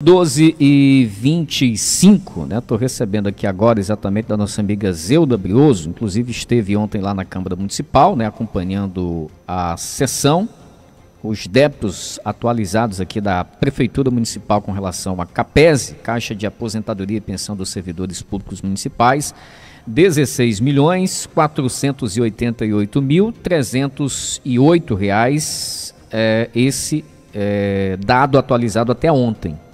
12 e 25, né? Estou recebendo aqui agora exatamente da nossa amiga Zeuda Brioso, inclusive esteve ontem lá na Câmara Municipal, né? Acompanhando a sessão, os débitos atualizados aqui da Prefeitura Municipal com relação à Capese, Caixa de Aposentadoria e Pensão dos Servidores Públicos Municipais, 16 milhões 488 mil 308 reais, é, esse é, dado atualizado até ontem,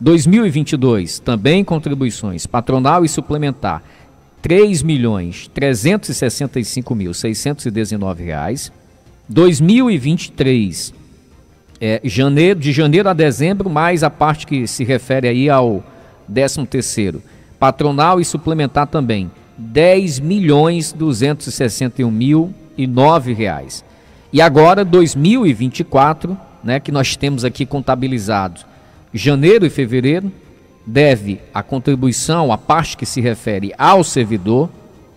2022, também contribuições patronal e suplementar, R$ 3.365.619. reais. 2023, é, janeiro, de janeiro a dezembro, mais a parte que se refere aí ao 13 terceiro, patronal e suplementar também, R$ milhões mil e nove reais. E agora 2024, né, que nós temos aqui contabilizado janeiro e fevereiro, deve a contribuição, a parte que se refere ao servidor,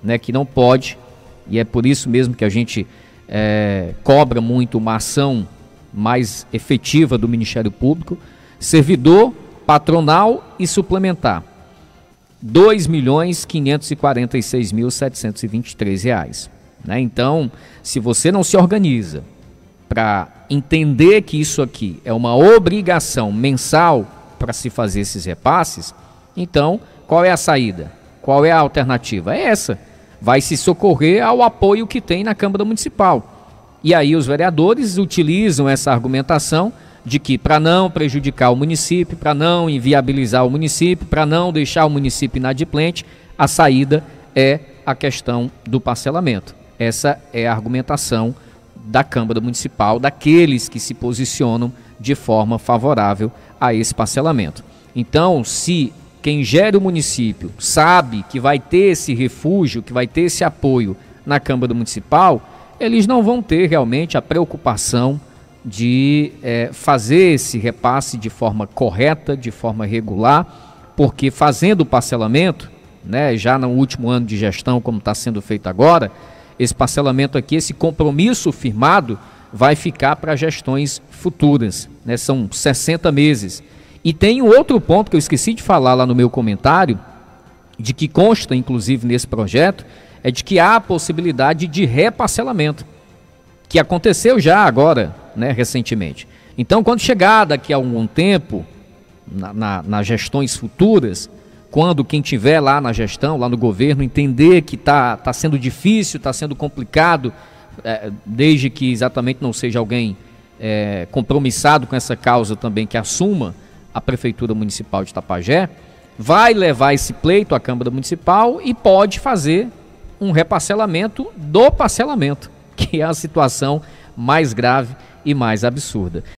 né, que não pode, e é por isso mesmo que a gente é, cobra muito uma ação mais efetiva do Ministério Público, servidor, patronal e suplementar. R$ 2.546.723. Né? Então, se você não se organiza, para entender que isso aqui é uma obrigação mensal para se fazer esses repasses, então qual é a saída? Qual é a alternativa? É essa. Vai se socorrer ao apoio que tem na Câmara Municipal. E aí os vereadores utilizam essa argumentação de que para não prejudicar o município, para não inviabilizar o município, para não deixar o município inadimplente, a saída é a questão do parcelamento. Essa é a argumentação da Câmara Municipal, daqueles que se posicionam de forma favorável a esse parcelamento. Então, se quem gera o município sabe que vai ter esse refúgio, que vai ter esse apoio na Câmara Municipal, eles não vão ter realmente a preocupação de é, fazer esse repasse de forma correta, de forma regular, porque fazendo o parcelamento, né, já no último ano de gestão, como está sendo feito agora, esse parcelamento aqui, esse compromisso firmado, vai ficar para gestões futuras. Né? São 60 meses. E tem um outro ponto que eu esqueci de falar lá no meu comentário, de que consta, inclusive, nesse projeto, é de que há a possibilidade de reparcelamento, que aconteceu já agora, né, recentemente. Então, quando chegar daqui a algum tempo, nas na, gestões futuras, quando quem tiver lá na gestão, lá no governo, entender que está tá sendo difícil, está sendo complicado, é, desde que exatamente não seja alguém é, compromissado com essa causa também que assuma a Prefeitura Municipal de Tapajé, vai levar esse pleito à Câmara Municipal e pode fazer um reparcelamento do parcelamento, que é a situação mais grave e mais absurda.